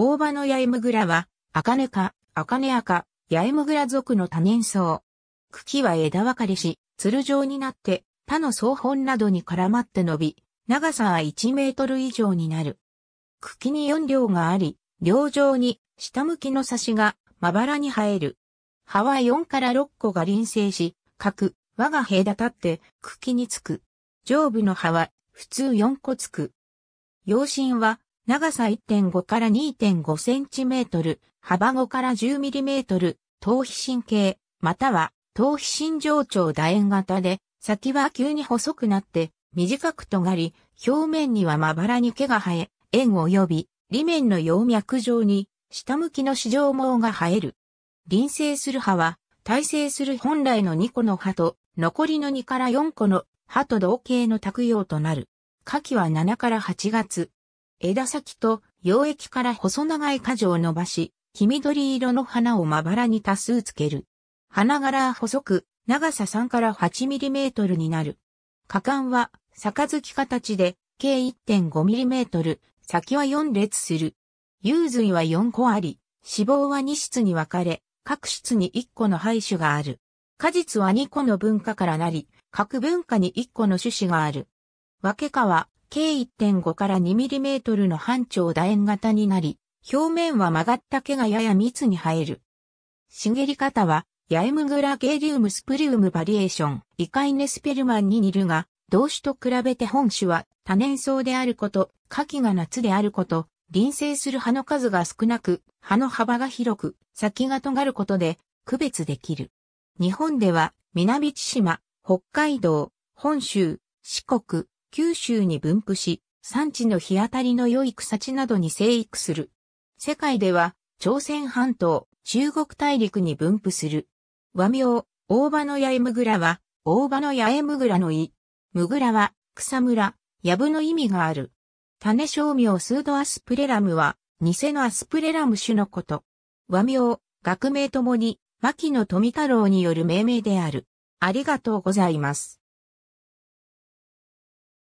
大葉の八重ラは、茜か、茜赤、八重ラ属の多年草。茎は枝分かれし、鶴状になって、他の草本などに絡まって伸び、長さは1メートル以上になる。茎に4両があり、両上に下向きの差しがまばらに生える。葉は4から6個が輪生し、各、輪が隔たって茎につく。上部の葉は普通4個つく。葉身は長さ1.5から2.5センチメートル、幅5から10ミリメートル、頭皮神経、または頭皮心上長楕円型で、先は急に細くなって、短く尖り、表面にはまばらに毛が生え、円及び、裏面の葉脈上に、下向きの四条毛が生える。臨生する歯は、耐性する本来の2個の歯と、残りの2から4個の歯と同型の卓用となる。夏季は7から8月、枝先と溶液から細長い果樹を伸ばし、黄緑色の花をまばらに多数つける。花柄細く、長さ3から8トルになる。果敢は、杯形で、計 1.5mm、先は4列する。幽髄は4個あり、脂肪は2室に分かれ、各室に1個の排種がある。果実は2個の分化からなり、各分化に1個の種子がある。分け科は、計1.5から2ミリメートルの半長楕円型になり、表面は曲がった毛がやや密に生える。茂り方は、ヤエムグラゲリウムスプリウムバリエーション、イカイネスペルマンに似るが、同種と比べて本種は多年草であること、夏季が夏であること、臨生する葉の数が少なく、葉の幅が広く、先が尖ることで区別できる。日本では、南千島、北海道、本州、四国、九州に分布し、産地の日当たりの良い草地などに生育する。世界では、朝鮮半島、中国大陸に分布する。和名、大葉の八重むぐらは、大葉の八重むぐらの意。むぐらは、草むら、やぶの意味がある。種商名スードアスプレラムは、偽のアスプレラム種のこと。和名、学名ともに、牧野富太郎による命名である。ありがとうございます。